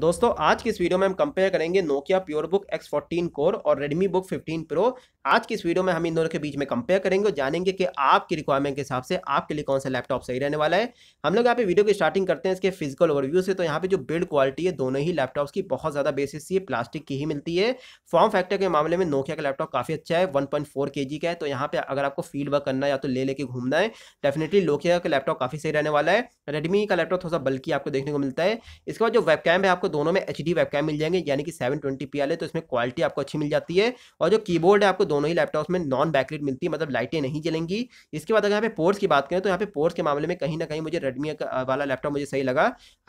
दोस्तों आज की इस वीडियो में हम कंपेयर करेंगे Nokia pure book X fourteen core और रेडमी बुक फिफ्टीन प्रो आज की इस वीडियो में हम इन दोनों के बीच में कंपेयर करेंगे और जानेंगे कि आपकी रिक्वायरमेंट के हिसाब से आपके लिए कौन सा लैपटॉप सही रहने वाला है हम लोग यहाँ पे वीडियो की स्टार्टिंग करते हैं इसके फिजिकल ओवरव्यू से तो यहाँ पे जो बिल्ड क्वालिटी है दोनों ही लैपटॉप्स की बहुत ज़्यादा बेसिस है प्लास्टिक की ही मिलती है फॉर्म फैक्टर के मामले में नोकिया का लैपटॉप काफ़ी अच्छा है वन पॉइंट का है तो यहाँ पे अगर आपको फील्ड वर्क करना है या तो ले लेके घूमना है डेफिनेटली नोकिया का लैपटॉप काफ़ी सही रहने वाला है रेडमी का लैपटॉप थोड़ा सा बल्कि आपको देखने को मिलता है इसके बाद जो वेबकैम है आपको दोनों में एच डी मिल जाएंगे यानी कि सेवन ट्वेंटी पी आल है तो इसमें क्वालिटी आपको अच्छी मिल जाती है और जो कीबोर्ड है आपको दोनों ही लैपटॉप में नॉन बैकलाइट मिलती है मतलब लाइटें नहीं जलेंगी इसके बाद अगर यहाँ पे पोर्ट्स की बात करें तो यहाँ पे पोर्ट्स के मामले में कहीं ना कहीं मुझे रेडमी वाला लैपटॉप मुझे सही लगा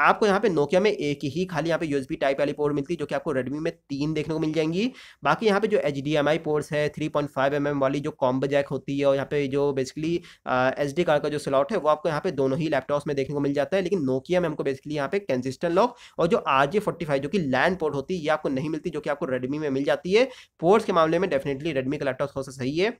आपको यहाँ पे नोकिया में एक ही खाली यहाँ पे यूएसबी टाइप वाली पोर्ट मिलती है जो कि आपको रेडमी में तीन देखने को मिल जाएंगी बाकी यहाँ पे जो एच डी पोर्ट्स है three point five M M वाली जो कॉम्बो जैक होती है और यहाँ पे जो बेसिकली एच डी कार्ड का जो स्लॉट है वो आपको यहाँ पे दोनों ही लैपटॉप में देखने को मिल जाता है लेकिन नोकिया में हमको बेसिकली यहाँ पे कंसिस्टेंट लॉक और जो आर आर जी जो कि लैंड पोर्ट होती है ये आपको नहीं मिलती जो कि आपको रेडमी में मिल जाती है पोर्ट्स के मामले में डेफिनेटली रेडमी का लैपटॉप सबसे सही है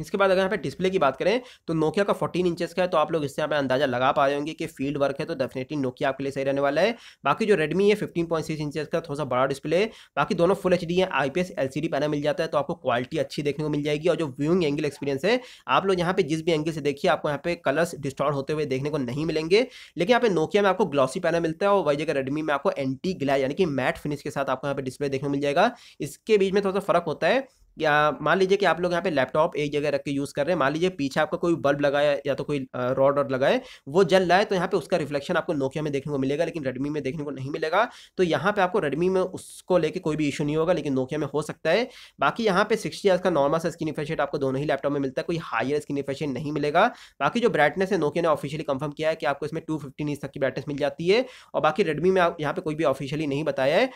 इसके बाद अगर यहाँ पे डिस्प्ले की बात करें तो नोकिया का 14 इंचेस का है तो आप लोग इससे यहाँ पे अंदाजा लगा पा रहे होंगे कि फील्ड वर्क है तो डेफिनेटली नोकिया आपके लिए सही रहने वाला है बाकी जो रेडमी है 15.6 इंचेस का थोड़ा सा बड़ा डिस्प्ले बाकी दोनों फुल एच डी है आई पी पैनल मिल जाता है तो आपको क्वालिटी अच्छी देखने को मिल जाएगी और जो व्यूइंग एंगल एक्सपीरियंस है आप लोग यहाँ पे जिस भी एंगल से देखिए आपको यहाँ पे कलर्स डिस्टॉर्ट होते हुए देखने को नहीं मिलेंगे लेकिन यहाँ पे नोकिया में आपको ग्लॉसी पैनल मिलता है और वही जगह रेडमी में आपको एंटी ग्लैस यानी कि मैट फिनिश के साथ आपको यहाँ पे डिस्प्ले देखने को मिल जाएगा इसके बीच में थोड़ा सा फर्क होता है या मान लीजिए कि आप लोग यहाँ पे लैपटॉप एक जगह रख के यूज़ कर रहे हैं मान लीजिए पीछे आपका कोई बल्ब लगाया या तो कोई रॉड और लगाए वो जल रहा है तो यहाँ पे उसका रिफ्लेक्शन आपको नोकिया में देखने को मिलेगा लेकिन रेडमी में देखने को नहीं मिलेगा तो यहाँ पे आपको रेडमी में उसको लेके कोई भी इशू नहीं होगा लेकिन नोकिया में हो सकता है बाकी यहाँ पे सिक्सटी का नॉर्मल सा स्क्रीन इफेशेट आपको दोनों ही लैपटॉप में मिलता है कोई हायर स्क्रीन रिफ्रेशेट नहीं मिलेगा बाकी जो ब्राइटनेस है नोकिया ने ऑफिशियली कंफर्म किया है कि आपको इसमें टू फिफ्टी तक की ब्राइटनेस मिल जाती है और बाकी रेडमी में यहाँ पर कोई भी ऑफिशियली नहीं बताया है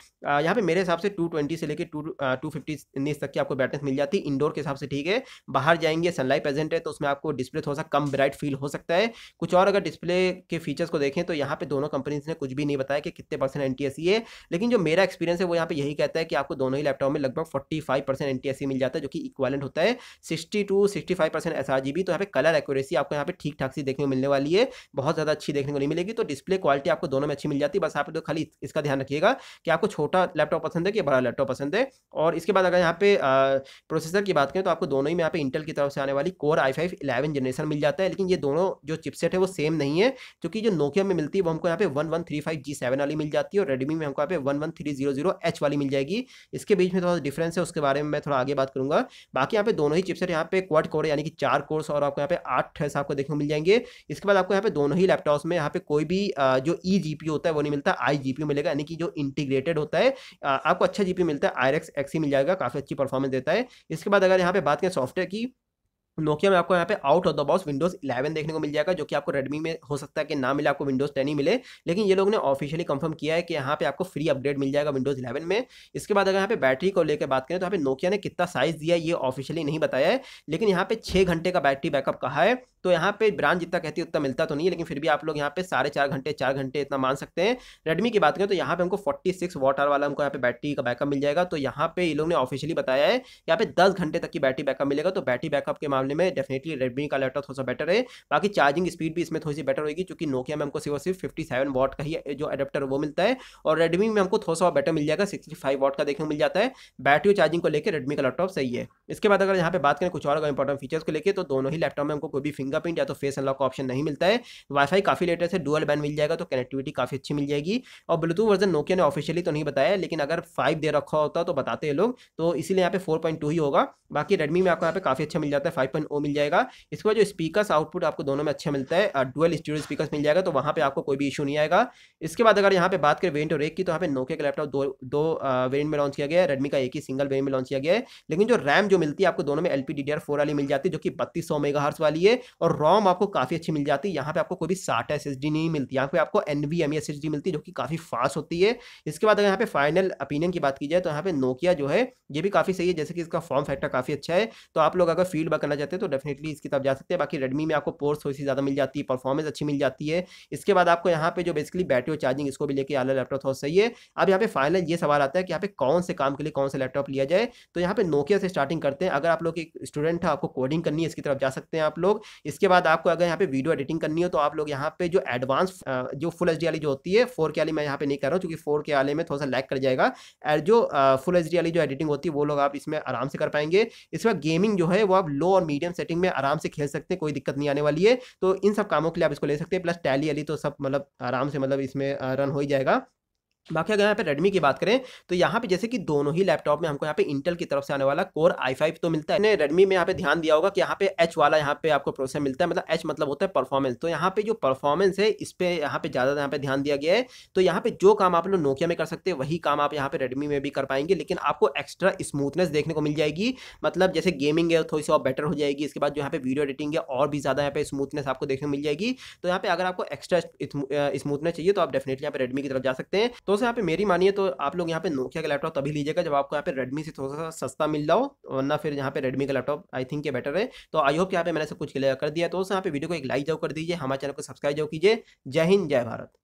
यहाँ पे मेरे हिसाब से टू से लेकर टू टू तक की आपको ब्राइटनेस मिल जाती है इंडोर के हिसाब से ठीक है बाहर जाएंगे सनलाइट प्रेजेंट है तो उसमें आपको डिस्प्ले थोड़ा सा कम ब्राइट फील हो सकता है कुछ और अगर डिस्प्ले के फीचर्स को देखें तो यहाँ पे दोनों कंपनीज ने कुछ भी नहीं बताया कि कितने परसेंट एन है लेकिन जो मेरा एक्सपीरियंस है वो यहाँ पे यही कहता है कि आपको दोनों ही लैपटॉप में लगभग फोर्टी फाइव परसेंट एन मिल जाता है जो कि इक्वालेंट होता है sixty two sixty five percent S तो यहाँ पे कलर एक्यूरेसी आपको यहाँ पे ठीक ठाक सी देखने को मिलने वाली है बहुत ज़्यादा अच्छी देखने को नहीं मिलेगी तो डिस्प्ले क्वालिटी आपको दोनों में अच्छी मिल जाती है बस आप तो खाली इसका ध्यान रखिएगा कि आपको छोटा लैपटॉप पसंद है कि बड़ा लैपटॉप पसंद है और इसके बाद अगर यहाँ पे आ, प्रोसेसर की बात करें तो आपको दोनों ही में यहाँ पे इंटेल की तरफ से आने वाली core I five eleven generation मिल जाता है लेकिन ये दोनों जो चिपसेट है वो सेम नहीं है क्योंकि जो नोकिया में मिलती है वो हमको यहाँ पे one one three five G seven वाली मिल जाती है और रेडमी में हमको यहाँ पे one one three zero zero H वाली मिल जाएगी इसके बीच में थोड़ा डिफरेंस है उसके बारे में मैं थोड़ा आगे बात करूंगा बाकी यहाँ पे दोनों ही चिपसेट यहाँ पे क्वाड कोर यानी कि चार कोर्स और आपको यहाँ पे आठ ठेस आपको देखने को मिल जाएंगे इसके बाद आपको यहाँ पे दोनों ही लैपटॉप में यहाँ पे कोई भी जो ई e जी होता है वो नहीं मिलता आई जी मिलेगा यानी कि जो इंटीग्रेटेड होता है आपको अच्छा जी मिलता है आई एक्स मिल जाएगा काफ़ी अच्छी परफॉर्मेंस देता है इसके बाद अगर यहाँ पे बात करें सॉफ्टवेयर की नोकिया में आपको यहाँ पे out of the box Windows 11 देखने को मिल जाएगा जो कि आपको रेडमी में हो सकता है कि ना मिले आपको विंडोज 10 ही मिले लेकिन ये लोग ने ऑफिशियली कंफर्म किया है कि यहाँ पे आपको फ्री अपडेट मिल जाएगा विंडोज 11 में इसके बाद अगर यहाँ पे बैटरी को लेकर बात करें तो यहाँ पे नोकिया ने कितना साइज दिया ये ऑफिशियली नहीं बताया है लेकिन यहाँ पे छः घंटे का बैटरी बैकअप कहा है तो यहाँ पे ब्रांड जितना कहती है उतना मिलता तो नहीं है लेकिन फिर भी आप लोग यहाँ पे साढ़े चार घंटे चार घंटे इतना मान सकते हैं रेडमी की बात करें तो यहाँ पे हमको 46 सिक्स वॉट आर वाला हमको यहाँ पे बैटरी का बैकअप मिल जाएगा तो यहाँ पे ये लोग ने ऑफिशियली बताया है यहाँ पे दस घंटे तक की बैटरी बैकअप मिलेगा तो बैटरी बैकअप के मामले में डेफिनेटली रेडमी का लैपटॉप थोड़ा सा बेटर है बाकी चार्जिंग स्पीड भी इसमें थोड़ी सी बेटर होगी क्योंकि नोकिया में हमको सिर्फ सिर्फ फिफ्टी सेवन वॉट का ही जो अडेप्टर वो मिलता है और रेडमी में हमको थोड़ा सा बेटर मिल जाएगा सिक्सटी फाइव वॉट का देखने को मिल जाता है बैटरी और चार्जिंग को लेकर रेडमी का लैपटॉप सही है इसके बाद अगर यहाँ पे बात करें कुछ और अगर इंपॉर्टेंट फीचर्स को लेकर तो दोनों ही लैपटॉप में हमको कोई भी फिंगरप्रिंट या तो फेस अनलॉक का ऑप्शन नहीं मिलता है वाईफाई काफ़ी लेटर से डुअल बैंड मिल जाएगा तो कनेक्टिविटी काफ़ी अच्छी मिल जाएगी और ब्लूटूथ वर्जन नोकिया ने ऑफिशियली तो नहीं बताया लेकिन अगर फाइव दे रखा होता तो बताते हैं लोग तो इसलिए यहाँ पे फोर पॉइंट टू ही होगा बाकी रेडमी में आपको यहाँ पे काफ़ी अच्छा मिल जाता है फाइव पॉइंट ओ मिल जाएगा इसके बाद जो स्पीकर आउटपुट आपको दोनों में अच्छा मिलता है डुअल स्टूडियो स्पीकर मिल जाएगा तो वहाँ पे आपको कोई भी इशू नहीं आएगा इसके बाद अगर यहाँ पे बात करें वेंट और एक की तो यहाँ पे नोकिया का लैपटॉप दो दो वेरियंट में लॉन्च किया गया है रेडमी का एक ही सिंगल वेरियंट में लॉन्च किया गया है लेकिन जो रैम जो मिलती है आपको दोनों में एल पी वाली मिल जाती है जो कि बत्तीस सौ वाली है और रॉम आपको काफ़ी अच्छी मिल जाती है यहाँ पे आपको कोई भी साठ एस नहीं मिलती यहाँ पे आपको एन वी एम मिलती है जो कि काफ़ी फास्ट होती है इसके बाद अगर यहाँ पे फाइनल ओपिनियन की बात की जाए तो यहाँ पे नोकिया जो है ये भी काफ़ी सही है जैसे कि इसका फॉर्म फैक्टर काफ़ी अच्छा है तो आप लोग अगर फील्ड करना चाहते हैं तो डेफिनेटली इसकी तरफ जा सकते हैं बाकी रेडमी में आपको पोर्स थोड़ी सी ज़्यादा मिल जाती है परफॉर्मेंस अच्छी मिल जाती है इसके बाद आपको यहाँ पे जो बेसिकली बैटरी और चार्जिंग इसको भी लेके आला लैपटॉप थोड़ा सही है अब यहाँ पे फाइनल ये सवाल आता है कि यहाँ पे कौन से काम के लिए कौन सा लैपटॉप लिया जाए तो यहाँ पे नोकिया से स्टार्टिंग कोडिंग करते हैं अगर आप लोग एक स्टूडेंट है आपको कोडिंग करनी है इसकी तरफ जा सकते हैं आप लोग इसके बाद आपको अगर यहाँ पे वीडियो एडिटिंग करनी हो तो आप लोग यहाँ पे जो एडवांस जो फुल एच वाली जो होती है फोर के वाली मैं यहाँ पे नहीं कर रहा हूँ क्योंकि फोर के वाले में थोड़ा सा लैक कर जाएगा जो फुल एच वाली जो एडिटिंग होती है वो लोग आप इसमें आराम से कर पाएंगे इसके बाद गेमिंग जो है वो आप लो और मीडियम सेटिंग में आराम से खेल सकते हैं कोई दिक्कत नहीं आने वाली है तो इन सब कामों के लिए आप इसको ले सकते हैं प्लस टैली अली तो सब मतलब आराम से मतलब इसमें रन हो ही जाएगा बाकी अगर यहाँ पे रेडमी की बात करें तो यहाँ पे जैसे कि दोनों ही लैपटॉप में हमको यहाँ पे Intel की तरफ से आने वाला कोर आई फाइव तो मिलता है रेडमी में यहाँ पे ध्यान दिया होगा कि यहाँ पे एच वाला यहाँ पे आपको प्रोसेसर मिलता है मतलब एच मतलब होता है परफॉर्मेंस तो यहाँ पे जो परफॉर्मेंस है इस पर यहाँ पे ज़्यादा यहाँ पे ध्यान दिया गया है तो यहाँ पे जो काम आप लोग नोकिया में कर सकते हैं वही काम आप यहाँ पे रेडमी में भी कर पाएंगे लेकिन आपको एक्स्ट्रा स्मूथनेस देखने को मिल जाएगी मतलब जैसे गेमिंग है थोड़ी सी और बेटर हो जाएगी इसके बाद जो यहाँ पे वीडियो एडिटिंग है और भी ज़्यादा यहाँ पे स्मूथनेस आपको देखने को मिल जाएगी तो यहाँ पे अगर आपको एक्स्ट्रा स्मूथनेस चाहिए तो आप डेफिनेटली यहाँ पे रेडमी की तरफ जा सकते हैं तो तो यहाँ पे मेरी मानिए तो आप लोग यहाँ पे नोकिया का लैपटॉप तभी लीजिएगा जब आपको यहाँ पे रेडमी से थोड़ा सा सस्ता मिल रहा हो वरना फिर यहाँ पे रेडमी का लैपटॉप आई थिंक ये बेटर है तो आई होप यहाँ पे मैंने सब कुछ क्लियर कर दिया तो यहाँ पे वीडियो को एक लाइक जो कर दीजिए हमारे चैनल को सब्सक्राइब जो कीजिए जय हिंद जय भारत